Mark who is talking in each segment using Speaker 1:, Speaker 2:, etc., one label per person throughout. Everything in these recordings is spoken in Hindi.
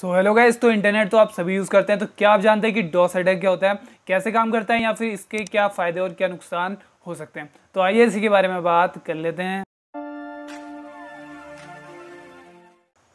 Speaker 1: सो हेलो गाइस तो इंटरनेट तो आप सभी यूज़ करते हैं तो क्या आप जानते हैं कि डॉस अटैक क्या होता है कैसे काम करता है या फिर इसके क्या फ़ायदे और क्या नुकसान हो सकते हैं तो आइए इसी के बारे में बात कर लेते हैं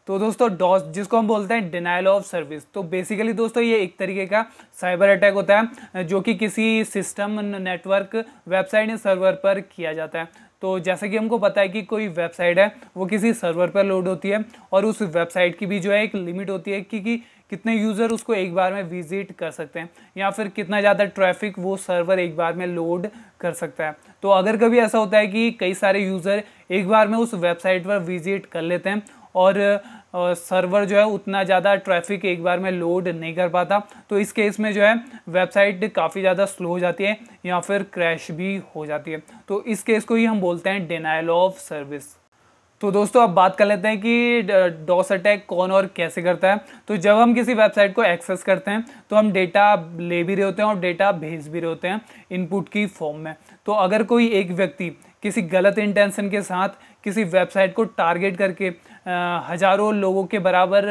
Speaker 1: तो दोस्तों डॉस जिसको हम बोलते हैं डिनाइल ऑफ सर्विस तो बेसिकली दोस्तों ये एक तरीके का साइबर अटैक होता है जो कि किसी सिस्टम नेटवर्क वेबसाइट या सर्वर पर किया जाता है तो जैसे कि हमको पता है कि कोई वेबसाइट है वो किसी सर्वर पर लोड होती है और उस वेबसाइट की भी जो है एक लिमिट होती है कि, कि कितने यूज़र उसको एक बार में विजिट कर सकते हैं या फिर कितना ज़्यादा ट्रैफिक वो सर्वर एक बार में लोड कर सकता है तो अगर कभी ऐसा होता है कि कई सारे यूज़र एक बार में उस वेबसाइट पर विजिट कर लेते हैं और सर्वर जो है उतना ज़्यादा ट्रैफिक एक बार में लोड नहीं कर पाता तो इस केस में जो है वेबसाइट काफ़ी ज़्यादा स्लो हो जाती है या फिर क्रैश भी हो जाती है तो इस केस को ही हम बोलते हैं डिनाइल ऑफ सर्विस तो दोस्तों अब बात कर लेते हैं कि डॉस अटैक कौन और कैसे करता है तो जब हम किसी वेबसाइट को एक्सेस करते हैं तो हम डेटा ले भी रहे होते हैं और डेटा भेज भी रहे होते हैं इनपुट की फॉर्म में तो अगर कोई एक व्यक्ति किसी गलत इंटेंशन के साथ किसी वेबसाइट को टारगेट करके हज़ारों लोगों के बराबर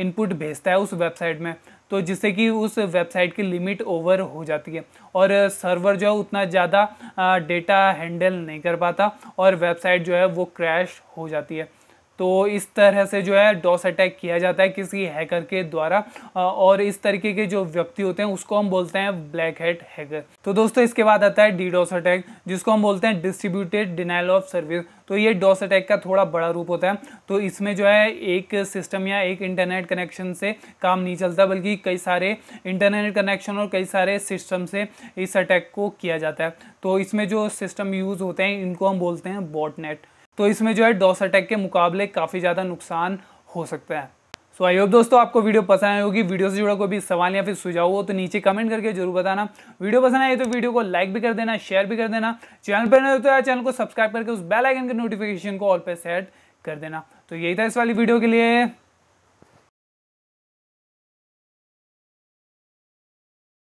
Speaker 1: इनपुट भेजता है उस वेबसाइट में तो जिससे कि उस वेबसाइट की लिमिट ओवर हो जाती है और सर्वर जो है उतना ज़्यादा डेटा हैंडल नहीं कर पाता और वेबसाइट जो है वो क्रैश हो जाती है तो इस तरह से जो है डॉस अटैक किया जाता है किसी हैकर के द्वारा और इस तरीके के जो व्यक्ति होते हैं उसको हम बोलते हैं ब्लैक हेड हैकर तो दोस्तों इसके बाद आता है डी डॉस अटैक जिसको हम बोलते हैं डिस्ट्रीब्यूटेड डिनाइल ऑफ सर्विस तो ये डॉस अटैक का थोड़ा बड़ा रूप होता है तो इसमें जो है एक सिस्टम या एक इंटरनेट कनेक्शन से काम नहीं चलता बल्कि कई सारे इंटरनेट कनेक्शन और कई सारे सिस्टम से इस अटैक को किया जाता है तो इसमें जो सिस्टम यूज़ होते हैं इनको हम बोलते हैं बॉटनेट तो इसमें जो है डॉस अटैक के मुकाबले काफ़ी ज़्यादा नुकसान हो सकता है सो आई होप दोस्तों आपको वीडियो पसंद आई होगी वीडियो से जुड़ा कोई भी सवाल या फिर सुझाव हो तो नीचे कमेंट करके जरूर बताना वीडियो पसंद आए तो वीडियो को लाइक भी कर देना शेयर भी कर देना चैनल पर नहीं तो यार चैनल को सब्सक्राइब करके उस बेल आइकन के नोटिफिकेशन को ऑल पे सेट कर देना तो यही था इस वाली वीडियो के लिए